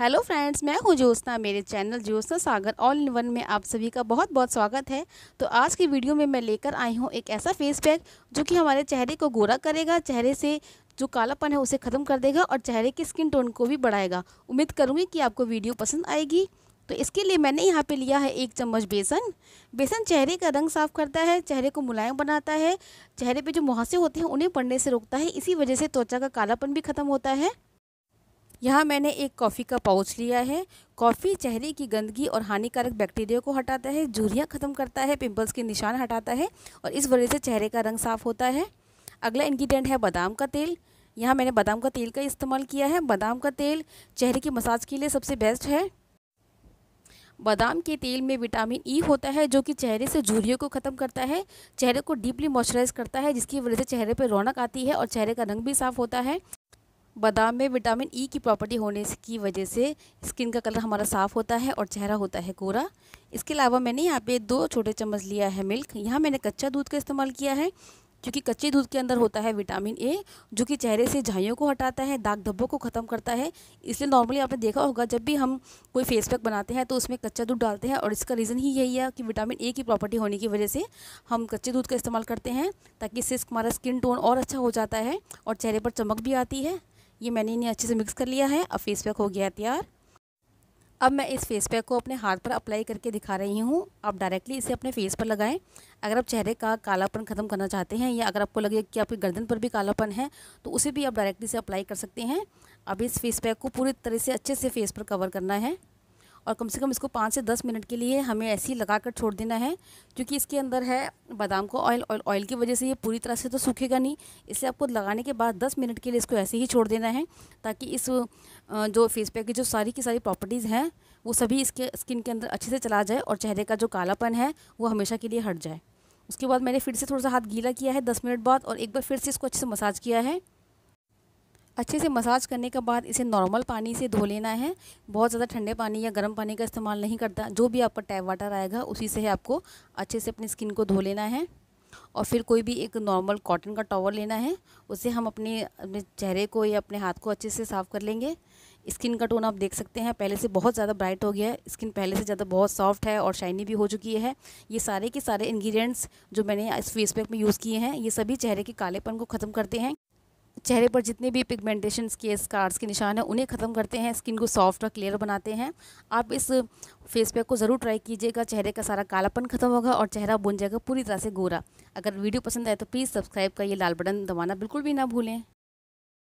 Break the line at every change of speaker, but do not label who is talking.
hello friends मैं हूं ज्योत्ना मेरे channel Jyotsna Sagar all in one में आप सभी का बहुत बहुत स्वागत है तो आज की वीडियो में मैं लेकर आई हूं एक ऐसा फेस पैक जो कि हमारे चेहरे को गोरा करेगा चेहरे से जो कालापन है उसे ख़त्म कर देगा और चेहरे की स्किन टोन को भी बढ़ाएगा उम्मीद करूँगी कि आपको वीडियो पसंद आएगी तो इसके लिए मैंने यहाँ पे लिया है एक चम्मच बेसन बेसन चेहरे का रंग साफ करता है चेहरे को मुलायम बनाता है चेहरे पे जो मुहासे होते हैं उन्हें पड़ने से रोकता है इसी वजह से त्वचा का कालापन भी ख़त्म होता है यहाँ मैंने एक कॉफ़ी का पाउच लिया है कॉफ़ी चेहरे की गंदगी और हानिकारक बैक्टीरिया को हटाता है झूरियाँ ख़त्म करता है पिंपल्स के निशान हटाता है और इस वजह से चेहरे का रंग साफ़ होता है अगला इंग्रीडियंट है बादाम का तेल यहाँ मैंने बादाम का तेल का इस्तेमाल किया है बादाम का तेल चेहरे की मसाज के लिए सबसे बेस्ट है बादाम के तेल में विटामिन ई e होता है जो कि चेहरे से झूरियों को ख़त्म करता है चेहरे को डीपली मॉइस्चराइज करता है जिसकी वजह से चेहरे पर रौनक आती है और चेहरे का रंग भी साफ़ होता है बादाम में विटामिन ई e की प्रॉपर्टी होने की वजह से स्किन का कलर हमारा साफ़ होता है और चेहरा होता है गोरा इसके अलावा मैंने यहाँ पे दो छोटे चम्मच लिया है मिल्क यहाँ मैंने कच्चा दूध का इस्तेमाल किया है क्योंकि कच्चे दूध के अंदर होता है विटामिन ए जो कि चेहरे से झाइयों को हटाता है दाग धब्बों को ख़त्म करता है इसलिए नॉर्मली आपने देखा होगा जब भी हम कोई फेस पैक बनाते हैं तो उसमें कच्चा दूध डालते हैं और इसका रीज़न ही यही है कि विटामिन ए की प्रॉपर्टी होने की वजह से हम कच्चे दूध का इस्तेमाल करते हैं ताकि इससे हमारा स्किन टोन और अच्छा हो जाता है और चेहरे पर चमक भी आती है ये मैंने इन्हें अच्छे से मिक्स कर लिया है अब फेस पैक हो गया तैयार अब मैं इस फेस पैक को अपने हाथ पर अप्लाई करके दिखा रही हूँ आप डायरेक्टली इसे अपने फेस पर लगाएं अगर आप चेहरे का कालापन ख़त्म करना चाहते हैं या अगर आपको लगे कि आपकी गर्दन पर भी कालापन है तो उसे भी आप डायरेक्टली से अप्लाई कर सकते हैं अब इस फेस पैक को पूरी तरह से अच्छे से फेस पर कवर करना है और कम से कम इसको पाँच से दस मिनट के लिए हमें ऐसे ही लगा कर छोड़ देना है क्योंकि इसके अंदर है बादाम का ऑयल ऑयल ऑयल की वजह से ये पूरी तरह से तो सूखेगा नहीं इसलिए आपको लगाने के बाद दस मिनट के लिए इसको ऐसे ही छोड़ देना है ताकि इस जो फेस पैक की जो सारी की सारी प्रॉपर्टीज़ हैं वो सभी इसके स्किन के अंदर अच्छे से चला जाए और चेहरे का जो कालापन है वो हमेशा के लिए हट जाए उसके बाद मैंने फिर से थोड़ा सा हाथ गीला किया है दस मिनट बाद और एक बार फिर से इसको अच्छे से मसाज किया है अच्छे से मसाज करने के बाद इसे नॉर्मल पानी से धो लेना है बहुत ज़्यादा ठंडे पानी या गर्म पानी का इस्तेमाल नहीं करता जो भी आपका टैप वाटर आएगा उसी से आपको अच्छे से अपनी स्किन को धो लेना है और फिर कोई भी एक नॉर्मल कॉटन का टॉवल लेना है उसे हम अपने अपने चेहरे को या अपने हाथ को अच्छे से साफ़ कर लेंगे स्किन का टोन आप देख सकते हैं पहले से बहुत ज़्यादा ब्राइट हो गया है स्किन पहले से ज़्यादा बहुत सॉफ्ट है और शाइनी भी हो चुकी है ये सारे के सारे इंग्रेडिएंट्स जो मैंने इस फेस पैक में यूज़ किए हैं ये सभी चेहरे के कालेपन को ख़त्म करते हैं चेहरे पर जितने भी पिगमेंटेशन के स्कार्स के निशान हैं उन्हें ख़त्म करते हैं स्किन को सॉफ्ट और क्लियर बनाते हैं आप इस फेस पैक को ज़रूर ट्राई कीजिएगा चेहरे का सारा कालापन खत्म होगा और चेहरा बुन जाएगा पूरी तरह से गोरा अगर वीडियो पसंद आए तो प्लीज़ सब्सक्राइब का ये लाल बटन दबाना बिल्कुल भी ना भूलें